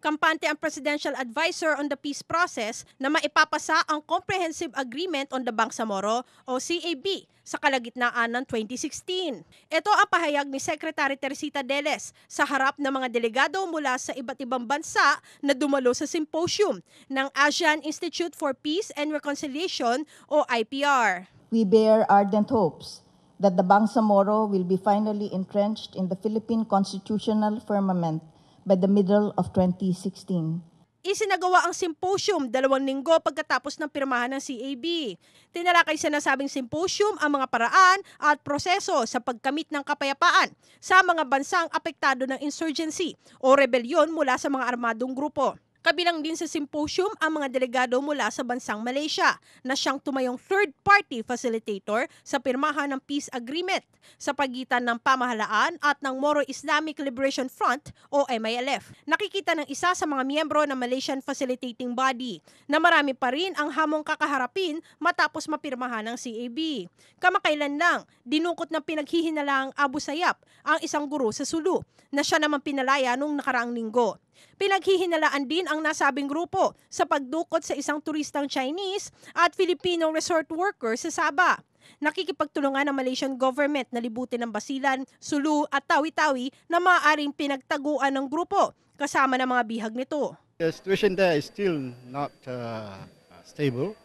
kampante ang presidential advisor on the peace process na maipapasa ang Comprehensive Agreement on the Bangsamoro o CAB sa kalagitnaan ng 2016. Ito ang pahayag ni Secretary Teresita Deles sa harap ng mga delegado mula sa iba't ibang bansa na dumalo sa symposium ng ASEAN Institute for Peace and Reconciliation o IPR. We bear ardent hopes that the Bangsamoro will be finally entrenched in the Philippine constitutional firmament by the middle of 2016. Isinagawa ang symposium dalawang linggo pagkatapos ng pirmahan ng CAB. Tinalakay sa nasabing symposium ang mga paraan at proseso sa pagkamit ng kapayapaan sa mga bansang apektado ng insurgency o rebelyon mula sa mga armadong grupo. Kabilang din sa symposium ang mga delegado mula sa bansang Malaysia na siyang tumayong third-party facilitator sa pirmahan ng peace agreement sa pagitan ng pamahalaan at ng Moro Islamic Liberation Front o MILF. Nakikita ng isa sa mga miyembro ng Malaysian Facilitating Body na marami pa rin ang hamong kakaharapin matapos mapirmahan ng CAB. Kamakailan lang, dinukot ng pinaghihinalaang Abu Sayyaf ang isang guro sa Sulu na siya naman pinalaya noong nakaraang linggo. Pinaghihinalaan din ang nasabing grupo sa pagdukot sa isang turistang Chinese at Filipino resort worker sa Saba. Nakikipagtulungan ang Malaysian government na libutin ng Basilan, Sulu at Tawi-Tawi na maaaring pinagtaguan ng grupo kasama ng mga bihag nito. The situation there is still not uh, stable.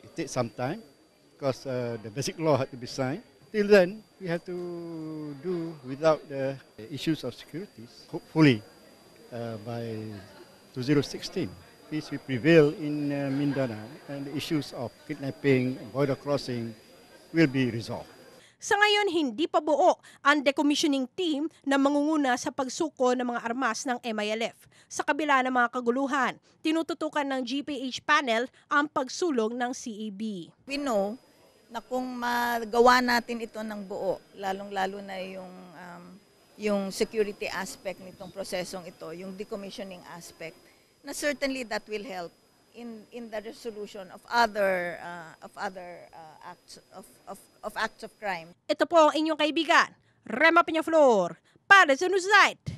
It takes some time because uh, the basic law had to be signed. Till then, we have to do without the issues of securities, hopefully. Uh, by 2016. Peace will prevail in uh, Mindanao and the issues of kidnapping, border crossing will be resolved. Sa ngayon, hindi pa buo ang decommissioning team na mangunguna sa pagsuko ng mga armas ng MILF. Sa kabila ng mga kaguluhan, tinututukan ng GPH panel ang pagsulong ng CEB. We know na kung magawa natin ito ng buo, lalong-lalo na yung um, yung security aspect nitong prosesong ito, yung decommissioning aspect, na certainly that will help in in the resolution of other uh, of other uh, acts of, of of acts of crime. Ito po ang inyong kaibigan, Rema Peñaflor, para sa Newsnight.